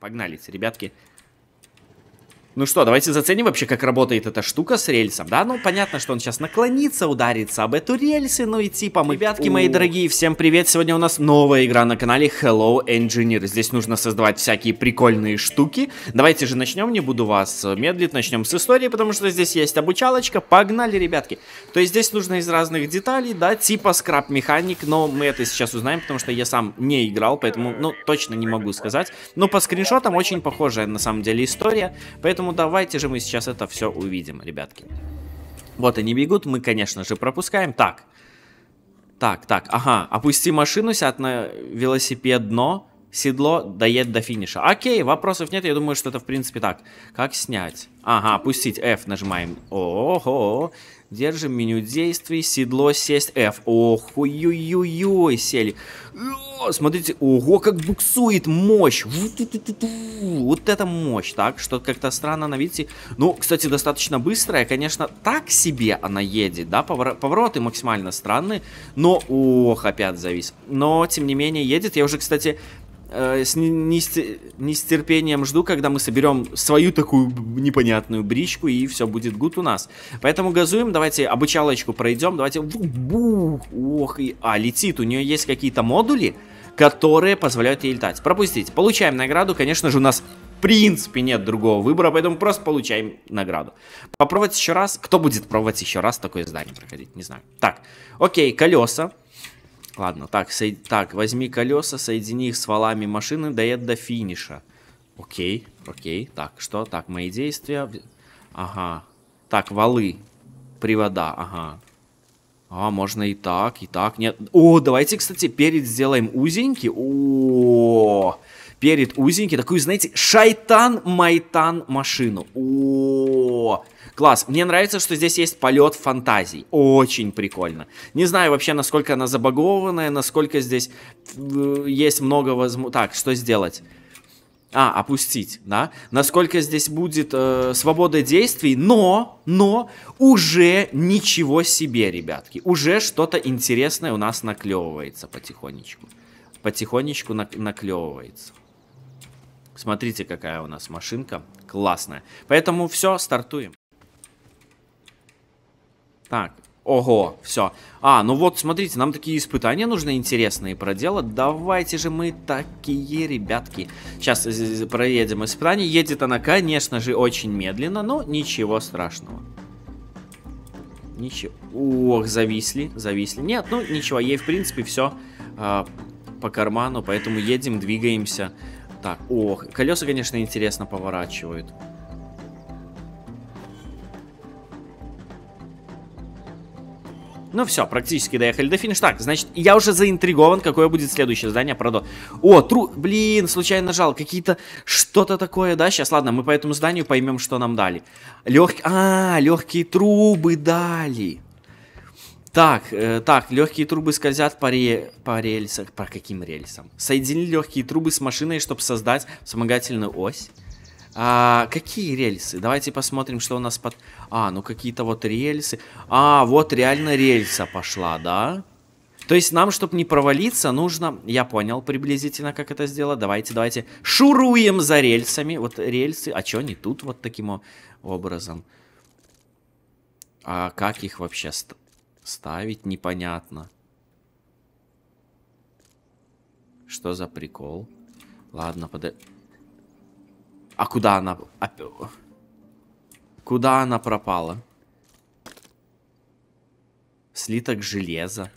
Погнали, ребятки. Ну что, давайте заценим вообще, как работает эта штука с рельсом, да? Ну, понятно, что он сейчас наклонится, ударится об эту рельсы, ну и типа Ребятки типа, мои дорогие, всем привет! Сегодня у нас новая игра на канале Hello Engineer. Здесь нужно создавать всякие прикольные штуки. Давайте же начнем, не буду вас э, медлить, начнем с истории, потому что здесь есть обучалочка. Погнали, ребятки! То есть здесь нужно из разных деталей, да, типа скраб-механик, но мы это сейчас узнаем, потому что я сам не играл, поэтому, ну, точно не могу сказать. Но по скриншотам очень похожая на самом деле история, поэтому Поэтому давайте же мы сейчас это все увидим, ребятки. Вот они бегут, мы, конечно же, пропускаем. Так, так, так, ага, опусти машину, сядь на велосипед дно, седло, доедь до финиша. Окей, вопросов нет, я думаю, что это в принципе так. Как снять? Ага, опустить F нажимаем. Ого, Держим меню действий, седло сесть F. Ох, ой-ой-ой, сели. О, смотрите, ого, как буксует мощь. Вот это мощь, так, что как-то странно она, видите. Ну, кстати, достаточно быстрая, конечно, так себе она едет, да, повороты максимально странные, но, ох, опять завис. Но, тем не менее, едет. Я уже, кстати, Э, с, не, нестерпением жду, когда мы соберем свою такую непонятную бричку, и все будет гуд у нас. Поэтому газуем, давайте обучалочку пройдем, давайте... ох, и... А, летит, у нее есть какие-то модули, которые позволяют ей летать. Пропустите. Получаем награду, конечно же, у нас в принципе нет другого выбора, поэтому просто получаем награду. Попробовать еще раз. Кто будет пробовать еще раз такое здание проходить? Не знаю. Так, окей, колеса. Ладно, так, со... так, возьми колеса, соедини их с валами машины, доед до финиша. Окей, окей, так, что? Так, мои действия. Ага. Так, валы, привода, ага. А, можно и так, и так, нет. О, давайте, кстати, перед сделаем узенький. О, -о, -о, -о перед узенький, такую, знаете, шайтан-майтан машину. О, класс. Мне нравится, что здесь есть полет фантазий. Очень прикольно. Не знаю вообще, насколько она забагованная, насколько здесь э, есть много возможностей. Так, что сделать? А, опустить, да? Насколько здесь будет э, свобода действий, но, но уже ничего себе, ребятки. Уже что-то интересное у нас наклевывается потихонечку. Потихонечку нак наклевывается. Смотрите, какая у нас машинка. Классная. Поэтому все, стартуем. Так, Ого, все. А, ну вот, смотрите, нам такие испытания нужны интересные проделать. Давайте же мы такие, ребятки. Сейчас проедем испытание. Едет она, конечно же, очень медленно, но ничего страшного. Ничего. Ох, зависли, зависли. Нет, ну ничего, ей, в принципе, все э, а, по карману, поэтому едем, двигаемся. Так, о, колеса, конечно, интересно поворачивают. Ну все, практически доехали до финиша. Так, значит, я уже заинтригован, какое будет следующее здание Продо. О, тру... Блин, случайно нажал. Какие-то... Что-то такое, да? Сейчас, ладно, мы по этому зданию поймем, что нам дали. Лег... А, легкие трубы дали. Так, э, так, легкие трубы скользят по, ре... по рельсам. По каким рельсам? Соедини легкие трубы с машиной, чтобы создать вспомогательную ось. А, какие рельсы? Давайте посмотрим, что у нас под... А, ну какие-то вот рельсы. А, вот реально рельса пошла, да? То есть нам, чтобы не провалиться, нужно... Я понял приблизительно, как это сделать. Давайте, давайте. Шуруем за рельсами. Вот рельсы. А чё они тут вот таким образом? А как их вообще... Ставить непонятно. Что за прикол? Ладно, под... А куда она... А куда она пропала? Слиток железа.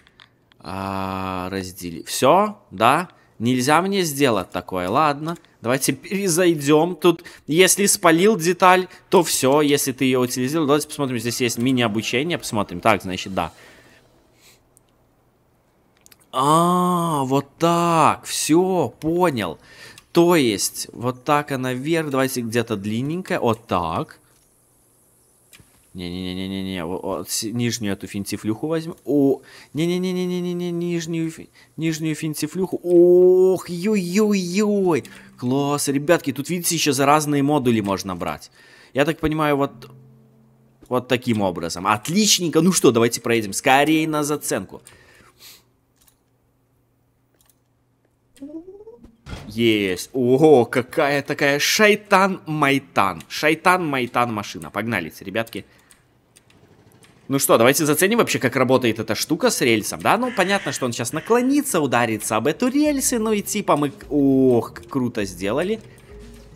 А, раздели. Все, да? Нельзя мне сделать такое, ладно. Давайте перезайдем. Тут, если спалил деталь, то все. Если ты ее утилизировал, давайте посмотрим. Здесь есть мини-обучение. Посмотрим. Так, значит, да. А, вот так. Все, понял. То есть, вот так она вверх. Давайте где-то длинненькая. Вот так. Не-не-не-не-не-не, вот, нижнюю эту финтифлюху возьму. О, не-не-не-не-не-не, нижнюю, нижнюю финтифлюху. Ох, ё-ё-ё. Класс, ребятки, тут, видите, еще за разные модули можно брать. Я так понимаю, вот вот таким образом. Отличненько. Ну что, давайте проедем скорее на заценку. Есть. о, какая такая шайтан-майтан. Шайтан-майтан машина. Погнали, ребятки. Ну что, давайте заценим вообще, как работает эта штука с рельсом, да? Ну, понятно, что он сейчас наклонится, ударится об эту рельсы, ну и типа мы... Ох, круто сделали.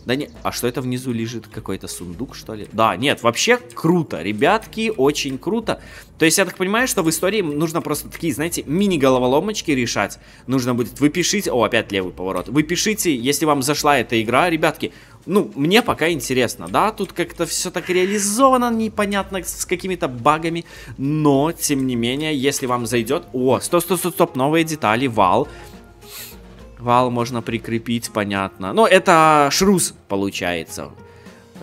Да не, а что это внизу лежит? Какой-то сундук, что ли? Да, нет, вообще круто, ребятки, очень круто. То есть я так понимаю, что в истории нужно просто такие, знаете, мини-головоломочки решать. Нужно будет, вы пишите, о, опять левый поворот. Вы пишите, если вам зашла эта игра, ребятки, ну, мне пока интересно, да, тут как-то все так реализовано, непонятно, с какими-то багами, но, тем не менее, если вам зайдет... О, стоп, стоп, стоп, стоп, новые детали, вал, Вал можно прикрепить, понятно. Но это шрус получается.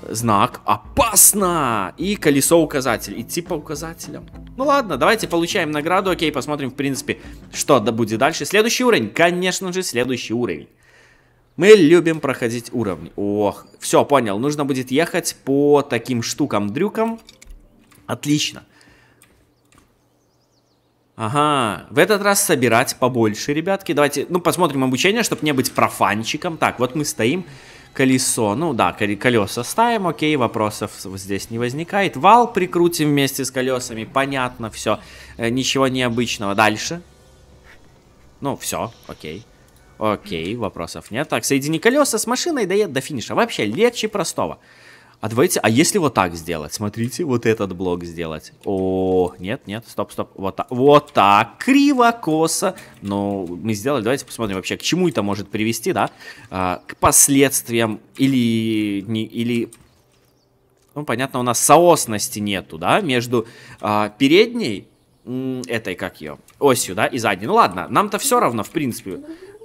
Знак «Опасно!» И колесо-указатель. Идти по указателям. Ну ладно, давайте получаем награду. Окей, посмотрим, в принципе, что будет дальше. Следующий уровень. Конечно же, следующий уровень. Мы любим проходить уровни. Ох, все, понял. Нужно будет ехать по таким штукам-дрюкам. Отлично. Ага, в этот раз собирать побольше, ребятки. Давайте, ну, посмотрим обучение, чтобы не быть профанчиком. Так, вот мы стоим, колесо, ну да, колеса ставим, окей, вопросов здесь не возникает. Вал прикрутим вместе с колесами, понятно, все, э, ничего необычного. Дальше. Ну, все, окей. Окей, вопросов нет. Так, соедини колеса с машиной, доед до финиша. Вообще легче простого. А давайте, а если вот так сделать? Смотрите, вот этот блок сделать. О, нет, нет, стоп, стоп. Вот так, вот так криво, косо. Но мы сделали, давайте посмотрим вообще, к чему это может привести, да? А, к последствиям или... Не, или ну, понятно, у нас соосности нету, да, между а, передней этой, как ее, осью, да, и задней. Ну ладно, нам-то все равно, в принципе.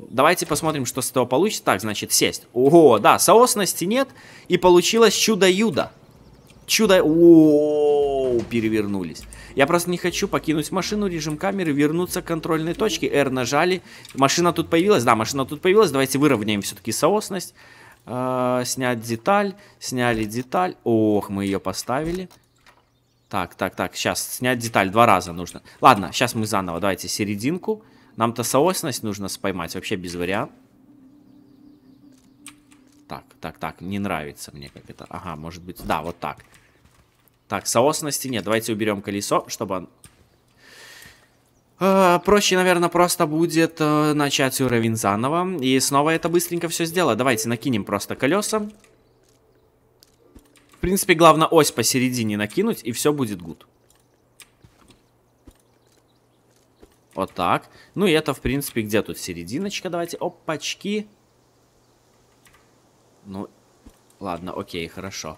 Давайте посмотрим, что с этого получится. Так, значит, сесть. Ого, да, соосности нет. И получилось чудо-юдо. Чудо... о, перевернулись. Я просто не хочу покинуть машину, режим камеры, вернуться к контрольной точке. R нажали. Машина тут появилась. Да, машина тут появилась. Давайте выровняем все-таки соосность. А, снять деталь. Сняли деталь. Ох, мы ее поставили. Так, так, так. Сейчас снять деталь два раза нужно. Ладно, сейчас мы заново. Давайте серединку. Серединку. Нам-то соосность нужно споймать, вообще без вариант. Так, так, так, не нравится мне как это. Ага, может быть, да, вот так. Так, соосности нет. Давайте уберем колесо, чтобы Э, проще, наверное, просто будет э, начать уровень заново. И снова это быстренько все сделать. Давайте накинем просто колеса. В принципе, главное ось посередине накинуть, и все будет гуд. Вот так. Ну и это, в принципе, где тут серединочка? Давайте, опачки. Ну, ладно, окей, хорошо.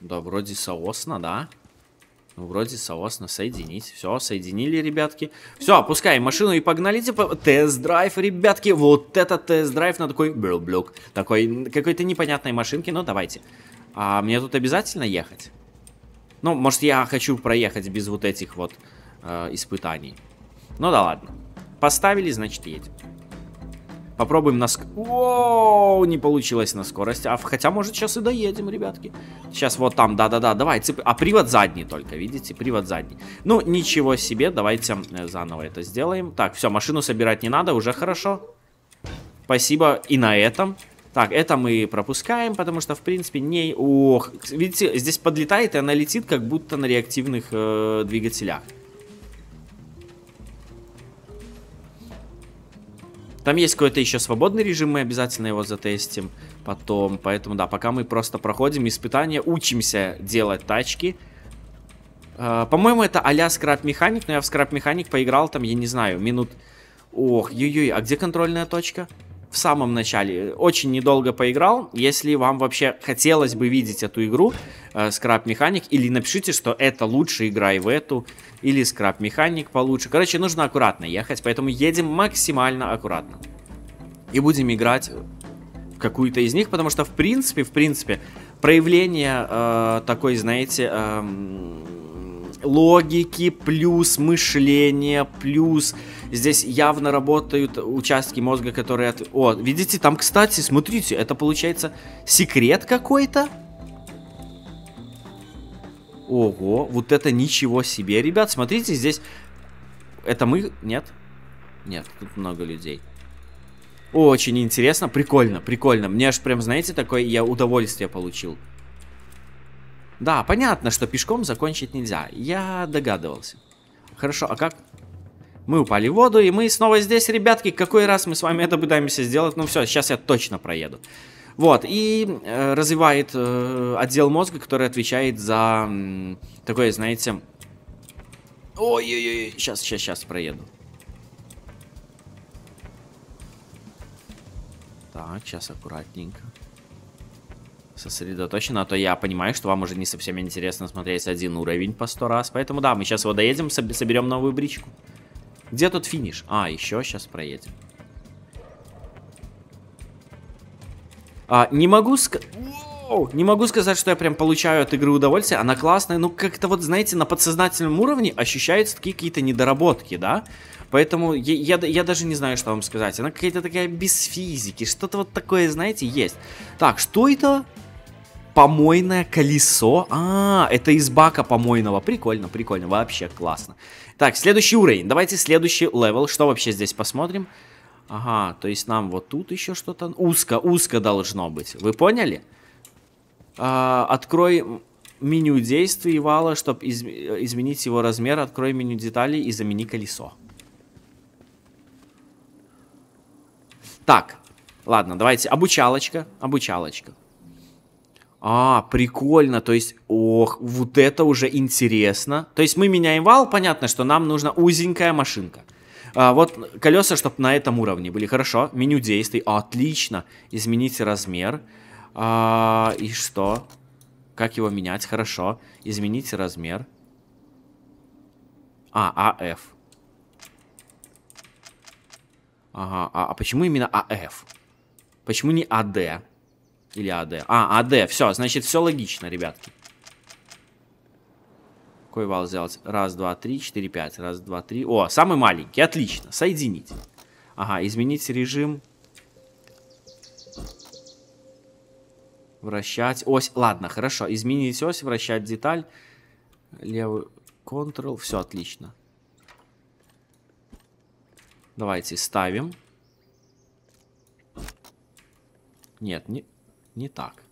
Да, вроде соосно, да? Ну, вроде соосно, соединить. Все, соединили, ребятки. Все, опускаем машину и погнали. Типа, тест-драйв, ребятки. Вот это тест-драйв на такой... Блюк. Такой какой-то непонятной машинке. Ну, давайте. А мне тут обязательно ехать? Ну, может, я хочу проехать без вот этих вот э, испытаний. Ну да ладно. Поставили, значит, едем. Попробуем на... О, не получилось на скорость. А, хотя, может, сейчас и доедем, ребятки. Сейчас вот там, да-да-да, давай. Цеп... А привод задний только, видите? Привод задний. Ну, ничего себе, давайте э, заново это сделаем. Так, все, машину собирать не надо, уже хорошо. Спасибо и на этом. Так, это мы пропускаем, потому что, в принципе, не... Ох, видите, здесь подлетает, и она летит, как будто на реактивных э, двигателях. Там есть какой-то еще свободный режим, мы обязательно его затестим потом. Поэтому, да, пока мы просто проходим испытания, учимся делать тачки. Э, По-моему, это а-ля скраб-механик, но я в скраб-механик поиграл там, я не знаю, минут... Ох, ой-ой, а где контрольная точка? в самом начале. Очень недолго поиграл. Если вам вообще хотелось бы видеть эту игру, э, Scrap Mechanic, или напишите, что это лучшая игра и в эту, или Scrap Mechanic получше. Короче, нужно аккуратно ехать, поэтому едем максимально аккуратно. И будем играть в какую-то из них, потому что, в принципе, в принципе, проявление э, такой, знаете, э, логики, плюс мышления, плюс здесь явно работают участки мозга, которые... От... О, видите, там, кстати, смотрите, это получается секрет какой-то? Ого, вот это ничего себе, ребят, смотрите, здесь... Это мы? Нет? Нет, тут много людей. Очень интересно, прикольно, прикольно. Мне аж прям, знаете, такое я удовольствие получил. Да, понятно, что пешком закончить нельзя. Я догадывался. Хорошо, а как? Мы упали в воду, и мы снова здесь, ребятки. Какой раз мы с вами это пытаемся сделать? Ну все, сейчас я точно проеду. Вот, и э, развивает э, отдел мозга, который отвечает за э, такое, знаете... Ой-ой-ой, сейчас, сейчас, сейчас проеду. Так, сейчас аккуратненько. Сосредоточено, а то я понимаю, что вам уже не совсем интересно смотреть один уровень по сто раз. Поэтому да, мы сейчас его доедем, соберем новую бричку. Где тут финиш? А, еще сейчас проедем. А, не могу сказать... Не могу сказать, что я прям получаю от игры удовольствие, она классная, но ну, как-то вот, знаете, на подсознательном уровне ощущаются такие какие-то недоработки, да? Поэтому я, я, я даже не знаю, что вам сказать. Она какая-то такая без физики, что-то вот такое, знаете, есть. Так, что это? помойное колесо. А, это из бака помойного. Прикольно, прикольно, вообще классно. Так, следующий уровень. Давайте следующий левел. Что вообще здесь посмотрим? Ага, то есть нам вот тут еще что-то... Узко, узко должно быть. Вы поняли? А, открой меню действий вала, чтобы из... изменить его размер. Открой меню деталей и замени колесо. Так, ладно, давайте. Обучалочка, обучалочка а, прикольно, то есть, ох, вот это уже интересно. То есть мы меняем вал, понятно, что нам нужна узенькая машинка. А, вот колеса, чтобы на этом уровне были. Хорошо, меню действий, отлично. Изменить размер. А, и что? Как его менять? Хорошо. Изменить размер. А, АФ. Ага, а, а почему именно АФ? Почему не АД? Или АД. А, АД. Все, значит, все логично, ребятки. Какой вал сделать? Раз, два, три, четыре, пять. Раз, два, три. О, самый маленький. Отлично. Соединить. Ага, изменить режим. Вращать ось. Ладно, хорошо. Изменить ось, вращать деталь. Левый Ctrl. Все отлично. Давайте ставим. Нет, не не так.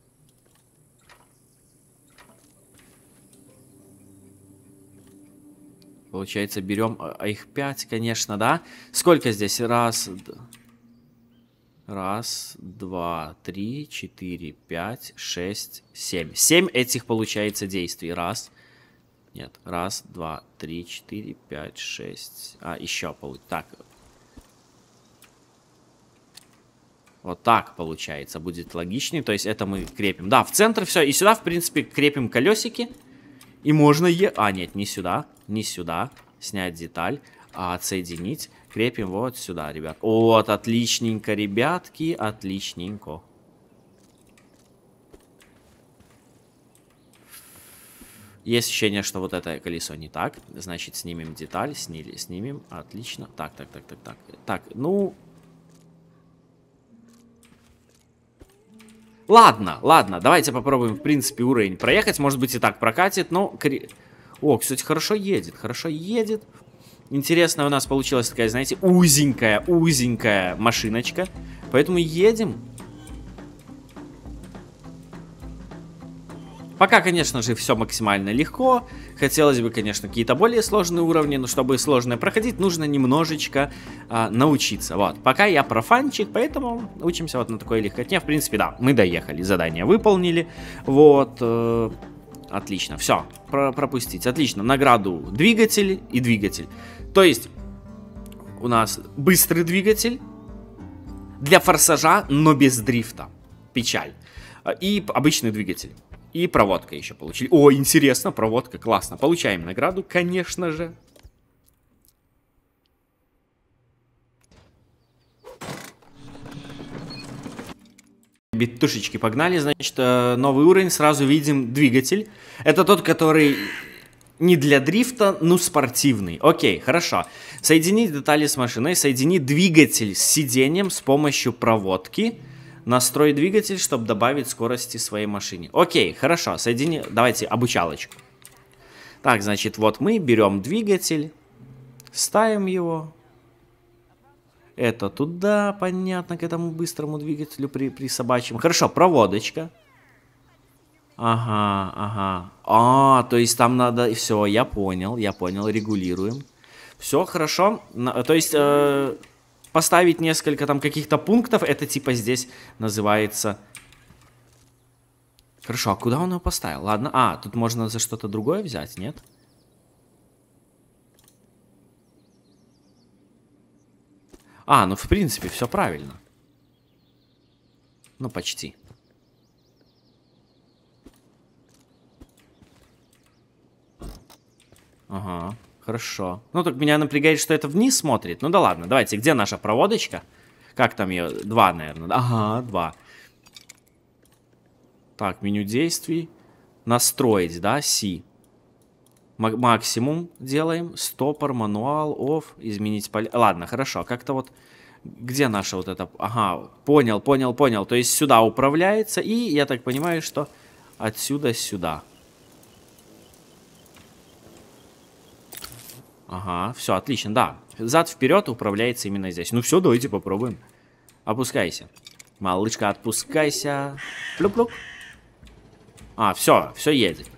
Получается, берем... А, а их 5, конечно, да? Сколько здесь? Раз... Раз, два, три, четыре, пять, шесть, семь. Семь этих, получается, действий. Раз. Нет. Раз, два, три, четыре, пять, шесть. А, еще получается. Так, Вот так получается, будет логичнее. То есть это мы крепим. Да, в центр все. И сюда, в принципе, крепим колесики. И можно е... А, нет, не сюда. Не сюда. Снять деталь. А, отсоединить. Крепим вот сюда, ребят. Вот, отличненько, ребятки. Отличненько. Есть ощущение, что вот это колесо не так. Значит, снимем деталь. Снили, снимем. Отлично. Так, так, так, так, так. Так, ну, Ладно, ладно, давайте попробуем, в принципе, уровень проехать. Может быть, и так прокатит, но... О, кстати, хорошо едет, хорошо едет. Интересно, у нас получилась такая, знаете, узенькая, узенькая машиночка. Поэтому едем. Пока, конечно же, все максимально легко. Хотелось бы, конечно, какие-то более сложные уровни, но чтобы сложное проходить, нужно немножечко а, научиться. Вот, пока я профанчик, поэтому учимся вот на такой легкотне. В принципе, да, мы доехали, задание выполнили. Вот, э, отлично, все, про пропустить. Отлично, награду двигатель и двигатель. То есть, у нас быстрый двигатель для форсажа, но без дрифта. Печаль. И обычный двигатель. И проводка еще получили. О, интересно, проводка, классно. Получаем награду, конечно же. Битушечки погнали, значит, э, новый уровень, сразу видим двигатель. Это тот, который не для дрифта, но спортивный. Окей, хорошо. Соединить детали с машиной, Соедини двигатель с сиденьем с помощью проводки. Проводки настрой двигатель, чтобы добавить скорости своей машине. Окей, хорошо, соедини... Давайте обучалочку. Так, значит, вот мы берем двигатель, ставим его. Это туда, понятно, к этому быстрому двигателю при, при присобачим. Хорошо, проводочка. Ага, ага. А, то есть там надо... Все, я понял, я понял, регулируем. Все, хорошо. На, то есть... Э, поставить несколько там каких-то пунктов, это типа здесь называется... Хорошо, а куда он его поставил? Ладно, а, тут можно за что-то другое взять, нет? А, ну в принципе все правильно. Ну почти. Хорошо. Ну, так меня напрягает, что это вниз смотрит. Ну да ладно, давайте, где наша проводочка? Как там ее? Два, наверное. Ага, два. Так, меню действий. Настроить, да, Си. максимум делаем. Стопор, мануал, оф. изменить поле. Ладно, хорошо, как-то вот... Где наша вот эта... Ага, понял, понял, понял. То есть сюда управляется, и я так понимаю, что отсюда сюда. Ага, все, отлично, да. Зад вперед управляется именно здесь. Ну все, давайте попробуем. Опускайся. Малышка, отпускайся. Плюк-плюк. А, все, все едет.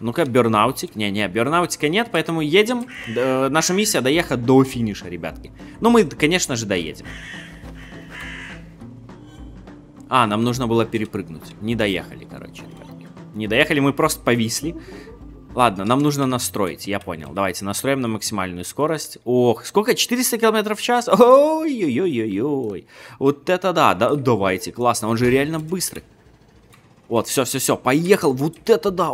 Ну-ка, бернаутик. Не-не, бернаутика нет, поэтому едем. Э, наша миссия доехать до финиша, ребятки. Ну, мы, конечно же, доедем. А, нам нужно было перепрыгнуть. Не доехали, короче, ребятки. Не доехали, мы просто повисли. Ладно, нам нужно настроить, я понял. Давайте настроим на максимальную скорость. Ох, сколько? 400 км в час? Ой-ой-ой-ой. Вот это да. да. Давайте, классно. Он же реально быстрый. Вот, все-все-все, поехал. Вот это да.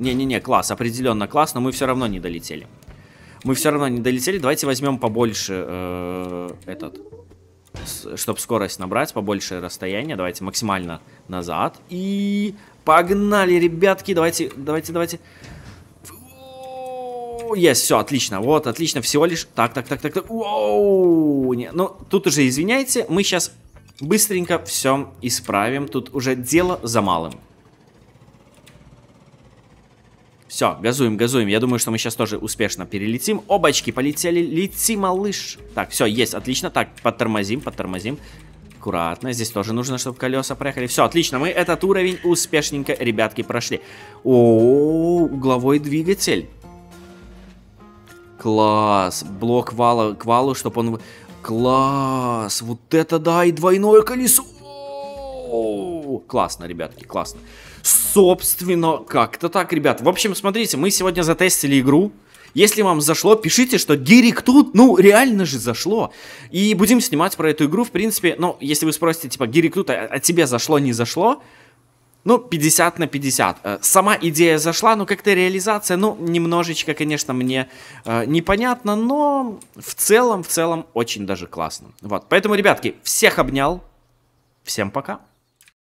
Не-не-не, класс, определенно класс, но мы все равно не долетели. Мы все равно не долетели. Давайте возьмем побольше э, этот чтобы скорость набрать, побольше расстояние. Давайте максимально назад. И Погнали, ребятки, давайте, давайте, давайте. Есть, все, отлично, вот, отлично, всего лишь... Так, так, так, так, так, Не, ну, тут уже, извиняйте, мы сейчас быстренько все исправим, тут уже дело за малым. Все, газуем, газуем. Я думаю, что мы сейчас тоже успешно перелетим. Обачки полетели. Лети, малыш. Так, все, есть, отлично. Так, потормозим, потормозим. Аккуратно, здесь тоже нужно, чтобы колеса проехали. Все, отлично, мы этот уровень успешненько, ребятки, прошли. О, -о, угловой двигатель. Класс, блок вала к валу, чтобы он... Класс, вот это да, и двойное колесо. классно, ребятки, классно. Собственно, как-то так, ребят. В общем, смотрите, мы сегодня затестили игру. Если вам зашло, пишите, что Дирик тут, ну, реально же зашло. И будем снимать про эту игру, в принципе, ну, если вы спросите, типа, Дирик тут, а, а тебе зашло, не зашло? Ну, 50 на 50. Э, сама идея зашла, но как-то реализация, ну, немножечко, конечно, мне э, непонятно, но в целом, в целом, очень даже классно. Вот, поэтому, ребятки, всех обнял. Всем пока.